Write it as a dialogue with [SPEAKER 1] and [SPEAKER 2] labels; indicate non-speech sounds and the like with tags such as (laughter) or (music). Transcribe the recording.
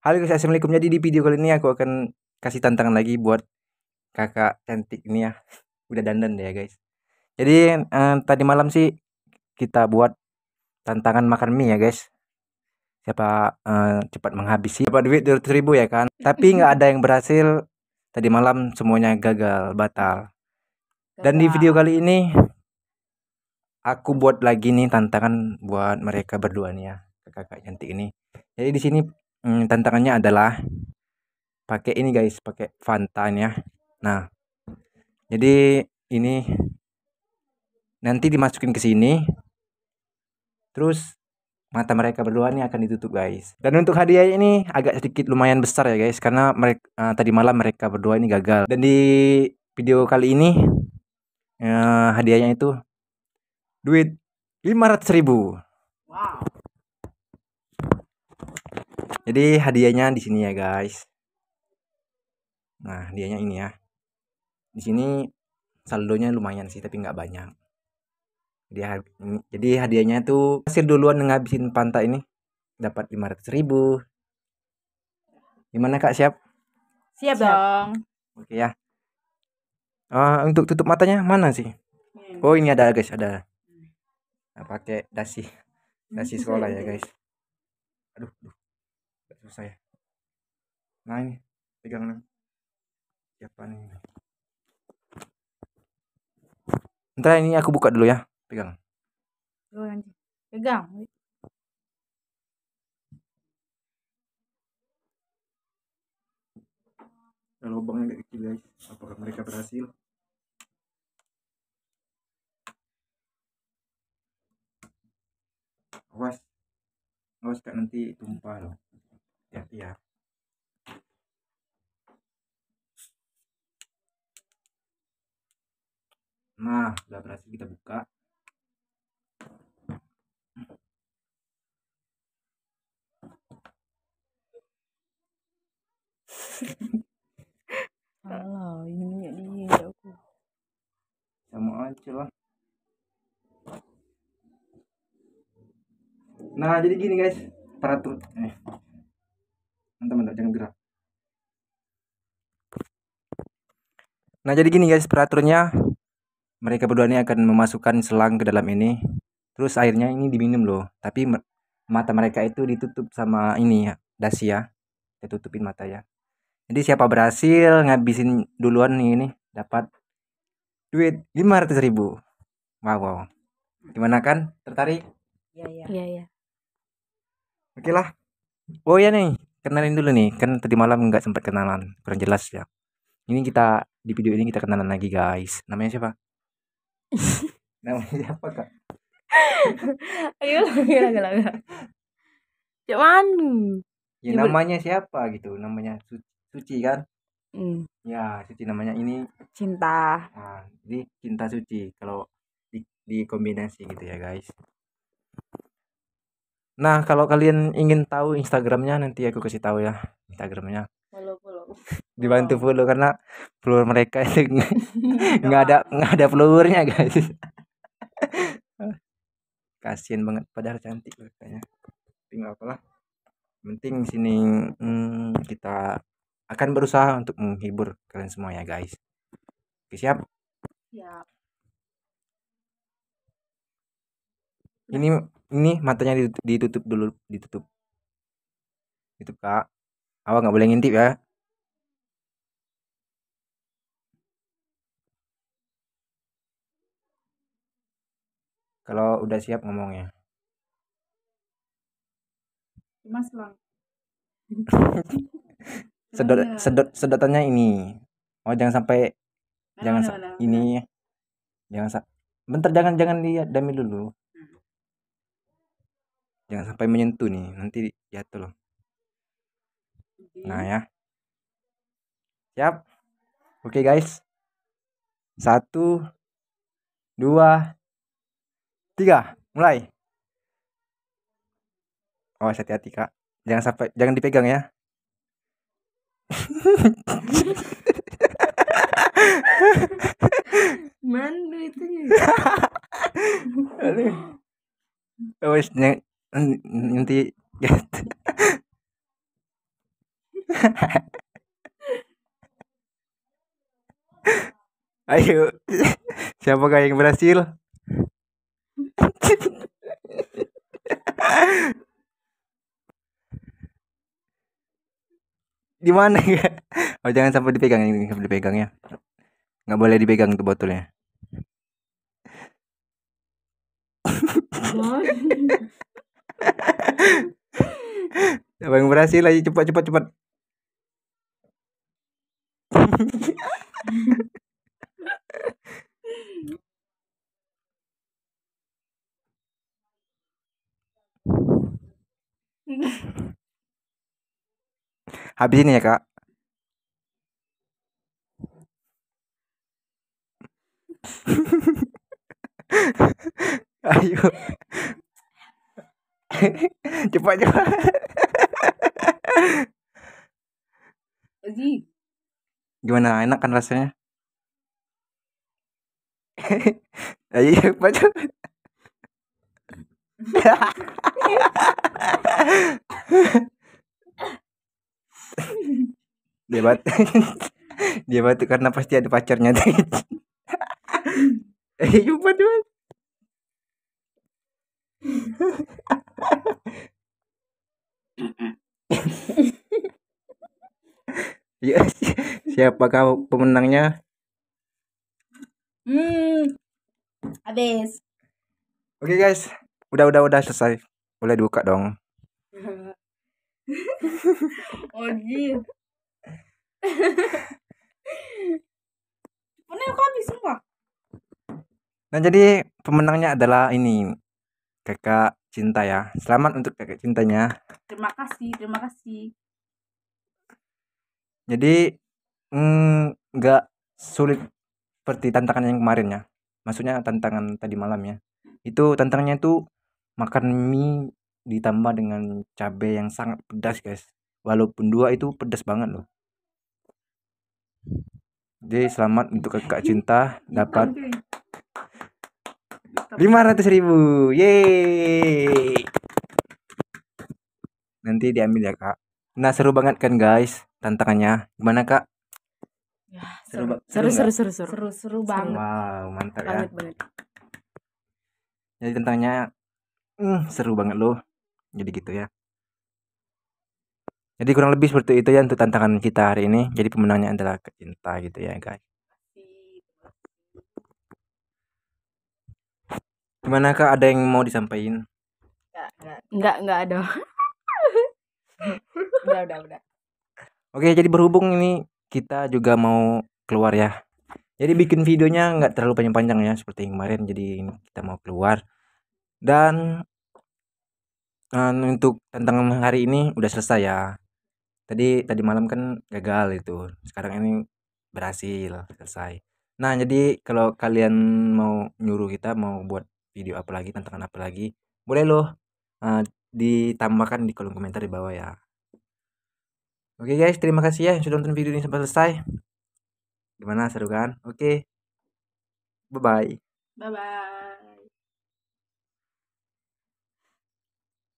[SPEAKER 1] Halo guys, assalamualaikum. Jadi di video kali ini aku akan kasih tantangan lagi buat kakak cantik ini ya. (laughs) Udah dandan deh ya guys. Jadi eh, tadi malam sih kita buat tantangan makan mie ya guys. Siapa eh, cepat menghabisi dapat duit 200 ribu ya kan. (laughs) Tapi nggak ada yang berhasil. Tadi malam semuanya gagal, batal. Dan di video kali ini aku buat lagi nih tantangan buat mereka berdua nih ya kakak cantik ini jadi di sini hmm, tantangannya adalah pakai ini guys pakai fantan ya nah jadi ini nanti dimasukin ke sini terus mata mereka berdua ini akan ditutup guys dan untuk hadiah ini agak sedikit lumayan besar ya guys karena mereka uh, eh, tadi malam mereka berdua ini gagal dan di video kali ini uh, hadiahnya itu duit 500 wow. Jadi hadiahnya di sini ya guys. Nah hadiahnya ini ya. Di sini saldonya lumayan sih tapi nggak banyak. Jadi, jadi hadiahnya itu hasil duluan ngabisin pantai ini dapat 500 ribu. Gimana kak siap? Siap, dong. Oke ya. Uh, untuk tutup matanya mana sih? Hmm. Oh ini ada guys ada. Nah, pakai dasi dasi (laughs) sekolah ya guys. Aduh. aduh susah ya nah ini pegang nih. siapa nih ntar ini aku buka dulu ya pegang pegang Kalau lubangnya agak kecil guys apakah mereka berhasil awas awas kak nanti tumpah loh ya tiap ya. nah udah berhasil kita buka Alah, ini minyak dia aku. Sama aja lah. Nah, jadi gini guys, peraturan eh teman-teman jangan gerak. Nah jadi gini guys peraturnya mereka berdua ini akan memasukkan selang ke dalam ini. Terus airnya ini diminum loh. Tapi mata mereka itu ditutup sama ini ya, dasi ya. mata ya. Jadi siapa berhasil ngabisin duluan nih ini dapat duit 500 ribu. Wow, wow. Gimana kan? Tertarik? Iya, iya. Iya, iya. Oke lah. Oh ya nih, kenalin dulu nih kan tadi malam nggak sempat kenalan kurang jelas ya ini kita di video ini kita kenalan lagi guys namanya siapa (laughs) namanya siapa kak ayo lagi (laughs) cuman ya namanya siapa gitu namanya Su suci kan mm. ya suci namanya ini cinta nah, jadi cinta suci kalau di, di kombinasi gitu ya guys Nah, kalau kalian ingin tahu Instagramnya nanti aku kasih tahu ya Instagramnya. Follow, follow. Dibantu follow karena follower mereka itu (laughs) nggak ada nggak ada followernya guys. (laughs) Kasian banget padahal cantik kayaknya. Tinggal apalah. Penting sini hmm, kita akan berusaha untuk menghibur kalian semua ya guys. Oke, siap? Siap. Ya. ini ini matanya ditutup, dulu ditutup ditutup kak awak nggak boleh ngintip ya kalau udah siap ngomongnya Mas selang. (laughs) sedot sedot sedotannya ini oh jangan sampai nah, jangan mana, nah, ini jangan bentar jangan jangan lihat dami dulu jangan sampai menyentuh nih nanti jatuh loh nah ya siap oke okay, guys satu dua tiga mulai awas oh, hati-hati kak jangan sampai jangan dipegang ya mandu itu (laughs) Aduh. Oh, nanti (laughs) ayo Ayo, siapakah yang berhasil? (laughs) Di mana ya? Oh jangan sampai dipegang, ini, sampai dipegang ya. Nggak boleh dipegang tuh botolnya. (laughs) Bang berhasil aja cepat cepat cepat. Habis ini ya, Kak. Ayo. cepat cepat. lagi. Gimana? Enak kan rasanya? Ayo (laughs) iya, baca. (laughs) dia bat (laughs) dia batuk karena pasti ada pacarnya deh eh jumpa dulu Iya. (laughs) Siapa kau pemenangnya? Hmm, habis. Oke okay, guys, udah udah udah selesai. Boleh dibuka dong. (laughs) oh gitu. (laughs) Mana aku habis semua. Nah jadi pemenangnya adalah ini kakak cinta ya. Selamat untuk kakak cintanya. Terima kasih, terima kasih jadi mm, nggak mm, sulit seperti tantangan yang kemarin ya maksudnya tantangan tadi malam ya itu tantangannya itu makan mie ditambah dengan cabai yang sangat pedas guys walaupun dua itu pedas banget loh jadi selamat untuk kakak cinta dapat 500 ribu yeay nanti diambil ya kak nah seru banget kan guys tantangannya gimana kak ya, seru seru seru, seru seru seru seru seru banget wow mantap ya banget, jadi tantangannya mm, seru banget loh jadi gitu ya jadi kurang lebih seperti itu ya untuk tantangan kita hari ini jadi pemenangnya adalah cinta gitu ya guys gimana kak ada yang mau disampaikan Enggak, enggak, enggak ada (laughs) udah udah udah Oke, jadi berhubung ini kita juga mau keluar ya. Jadi bikin videonya nggak terlalu panjang-panjang ya seperti yang kemarin. Jadi ini kita mau keluar dan uh, untuk tantangan hari ini udah selesai ya. Tadi tadi malam kan gagal itu. Sekarang ini berhasil selesai. Nah jadi kalau kalian mau nyuruh kita mau buat video apa lagi tantangan apa lagi boleh loh uh, ditambahkan di kolom komentar di bawah ya. Oke guys, terima kasih ya yang sudah nonton video ini sampai selesai. Gimana seru kan? Oke. Bye bye. Bye bye.